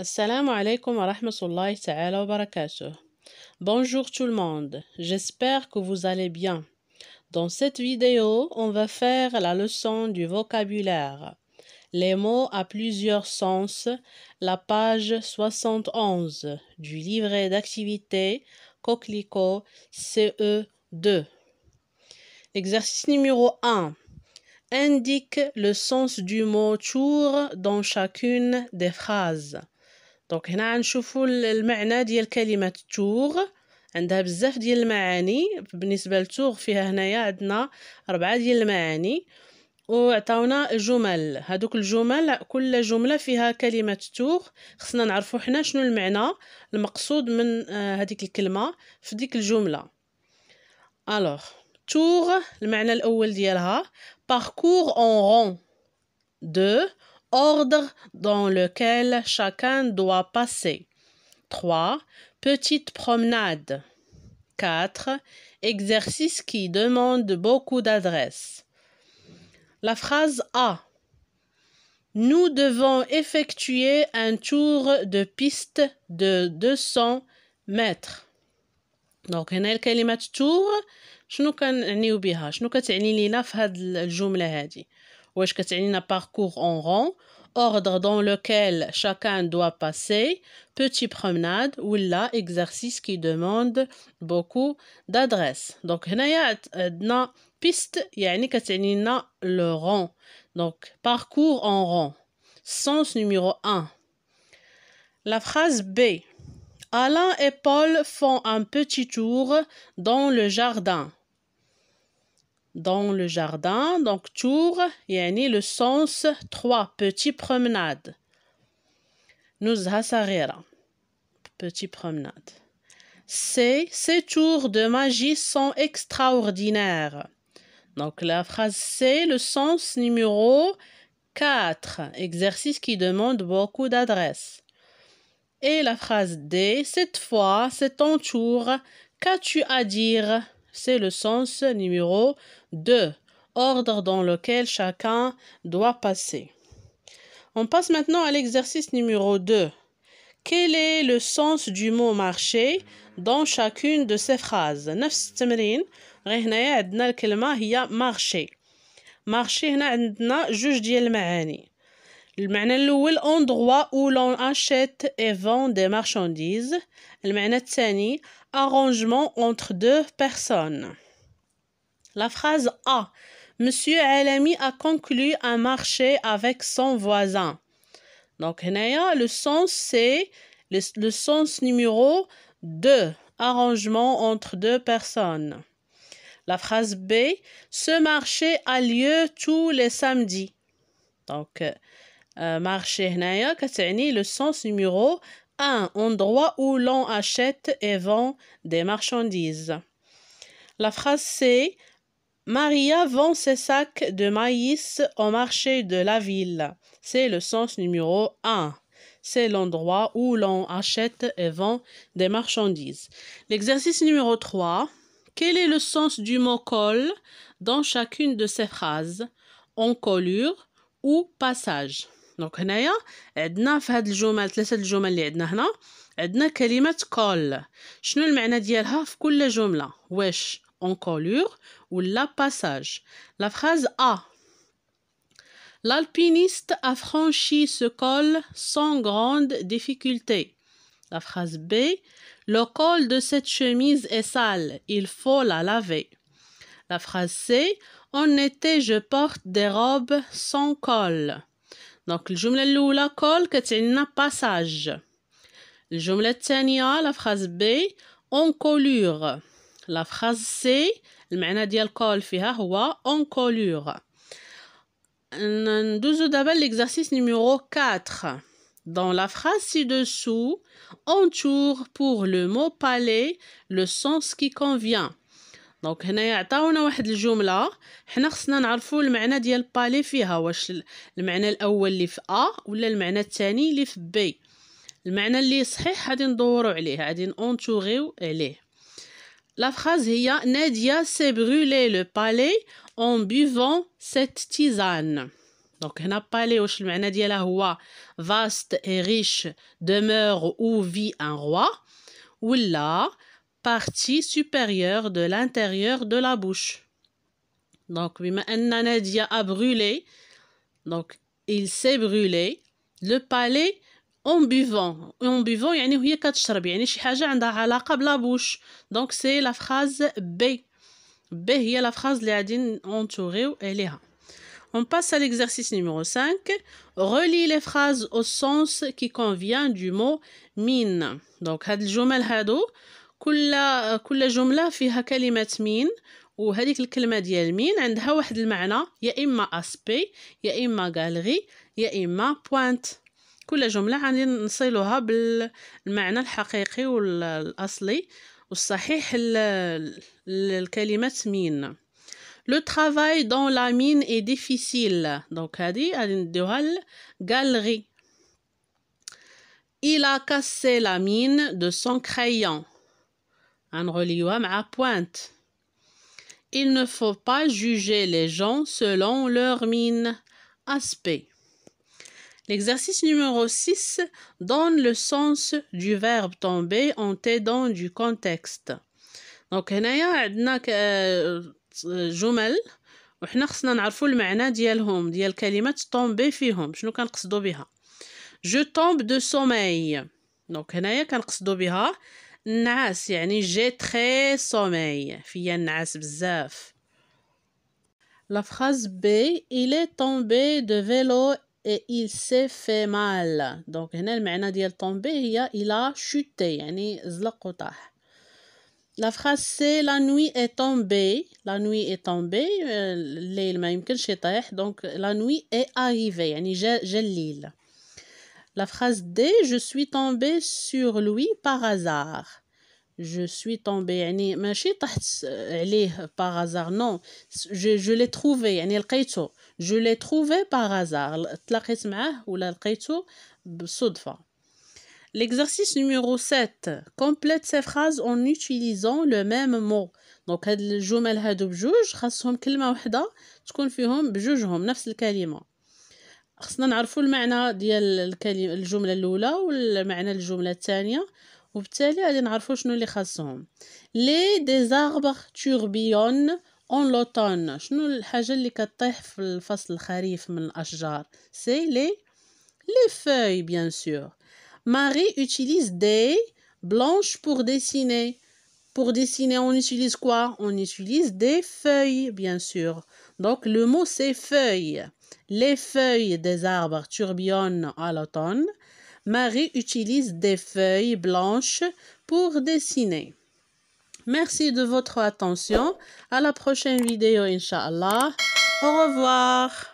Assalamu alaikum wa rahmatullahi Bonjour tout le monde, j'espère que vous allez bien. Dans cette vidéo, on va faire la leçon du vocabulaire. Les mots à plusieurs sens, la page 71 du livret d'activité Coquelicot CE2. Exercice numéro 1 indique le sens du mot tour dans chacune des phrases. دونك هنا غنشوفوا المعنى ديال كلمه تور عندها بزاف ديال المعاني بالنسبه لتور فيها هنايا عندنا اربعه ديال المعاني وعطاونا جمل هادوك الجمل كل جمله فيها كلمه تور خصنا نعرفوا حنا شنو المعنى المقصود من هذيك آه، الكلمه في ديك الجمله الوغ تور المعنى الاول ديالها باركور اون رون دو ordre dans lequel chacun doit passer. 3. Petite promenade. 4. Exercice qui demande beaucoup d'adresse. La phrase A. Nous devons effectuer un tour de piste de 200 mètres. Donc هنا الكلمه tour. شنو dit بها شنو كتعني لينا في الجمله Parcours en rond, en ordre dans lequel chacun doit passer, petite promenade ou là exercice qui demande beaucoup d'adresse. Donc a une euh, piste le rond. Donc parcours en rond. Sens numéro 1. La phrase B. Alain et Paul font un petit tour dans le jardin dans le jardin. Donc, tour, yani le sens 3, petit promenade. Nous hasarira, petite promenade. C, ces tours de magie sont extraordinaires. Donc, la phrase C, le sens numéro 4, exercice qui demande beaucoup d'adresse. Et la phrase D, cette fois, c'est ton tour. Qu'as-tu à dire? C'est le sens numéro 2, ordre dans lequel chacun doit passer. On passe maintenant à l'exercice numéro 2. Quel est le sens du mot marché dans chacune de ces phrases نفس التمرين le هنايا عندنا الكلمة هي marché marché هنا عندنا ديال المعاني الأول endroit où l'on achète et vend des marchandises Le الثاني arrangement entre deux personnes. La phrase A. Monsieur Alami a conclu un marché avec son voisin. Donc, le sens, c'est le, sens numéro 2, arrangement entre deux personnes. La phrase B, ce marché a lieu tous les samedis. Donc, euh, marché, le sens numéro 1. Endroit où l'on achète et vend des marchandises. La phrase c'est Maria vend ses sacs de maïs au marché de la ville. C'est le sens numéro 1. C'est l'endroit où l'on achète et vend des marchandises. L'exercice numéro 3. Quel est le sens du mot col dans chacune de ces phrases Encolure ou passage دونك هنايا عندنا في هاد الجمل ثلاثه الجمل اللي عندنا هنا عندنا كلمه كول شنو المعنى ديالها في كل جمله واش ولا passage La phrase A. L'alpiniste a franchi ce col sans grande difficulté. La phrase B. Le col de cette chemise est sale, il faut la laver. La phrase C. En été, je porte des robes sans col. Donc, le jumelé d'abord, la colle, c'est un passage. Le jumeau d'après, la phrase B, on colure. La phrase C, le mot de la colle, c'est on colure. Nous avons l'exercice numéro 4. Dans la phrase ci-dessous, on pour le mot palais, le sens qui convient. دونك هنايا عطاونا واحد الجمله حنا خصنا نعرفوا المعنى ديال بالي فيها واش المعنى الاول اللي في ا ولا المعنى الثاني اللي في بي المعنى اللي صحيح غادي ندوروا عليه غادي نونتوغيو عليه لا فراز هي ناديه سي برولي لو بالي اون بوفون سيت تيزان دونك هنا بالي واش المعنى ديالها هو فاست اي ريش demeure او في ان روا ولا partie supérieure de l'intérieur de la bouche. Donc, Nadia a brûlé, donc il s'est brûlé le palais en buvant. En buvant, يعني وهي كتشرب يعني شي Il عندها a la bouche. Donc, c'est la phrase B. B a la phrase اللي غادي نتوغيو عليها. On passe à l'exercice numéro 5. Relie les phrases au sens qui convient du mot mine. Donc, هاد الجمل كل كل جمله فيها كلمه مين وهذيك الكلمه ديال مين عندها واحد المعنى يا اما اسبي يا اما غالغي يا اما بوانت كل جمله غادي نصيلوها بالمعنى الحقيقي والاصلي والصحيح لكلمه مين لو طرافاي دون لا مين اي ديفيسيل دونك هادي غادي نديوها لغالغي إلا كاسي لا مين دو سون كريون Il ne faut pas juger les gens selon leur mine. Aspect. L'exercice numéro 6 donne le sens du verbe tomber en t'aidant du contexte. Donc, هنايا عندنا جمل وحنا خصنا نعرفوا المعنى ديالهم ديال كلمة طومبي فيهم شنو كنقصدوا بها Je tombe de sommeil. Donc, هنايا كنقصدوا بها النعاس يعني جي تري سومي فيا النعاس بزاف لا phrase B il est tombé de vélo et il s'est fait mal دونك هنا المعنى ديال tombé هي il a chuté يعني زلق وطاح لا phrase C la nuit est tombée la nuit est tombée الليل ما يمكنش يطيح دونك la nuit est arrivée يعني جا جا الليل La phrase D, je suis tombé sur lui par hasard. Je suis tombé, يعني ماشي طحت عليه par hasard, non. Je, je l'ai trouvé, يعني لقيته. Je l'ai trouvé par hasard. تلاقيت معاه ولا لقيته بصدفة. L'exercice numéro 7. Complète ces phrases en utilisant le même mot. Donc هاد الجمل هادو بجوج خاصهم كلمة وحدة تكون فيهم بجوجهم نفس الكلمة. خصنا نعرفوا المعنى ديال الكلمه الجمله الاولى والمعنى الجمله الثانيه وبالتالي غادي نعرفوا شنو اللي خاصهم لي زارب توربيون اون لوتون شنو الحاجه اللي كطيح في الفصل الخريف من الاشجار سي لي لي فوي بيان سور ماري اوتيليز دي بلانش بور ديسيني بور ديسيني اون اوتيليز كوا اون اوتيليز دي فوي بيان سور Donc, le mot, c'est feuilles. Les feuilles des arbres tourbillonnent à l'automne. Marie utilise des feuilles blanches pour dessiner. Merci de votre attention. À la prochaine vidéo, Inch'Allah. Au revoir.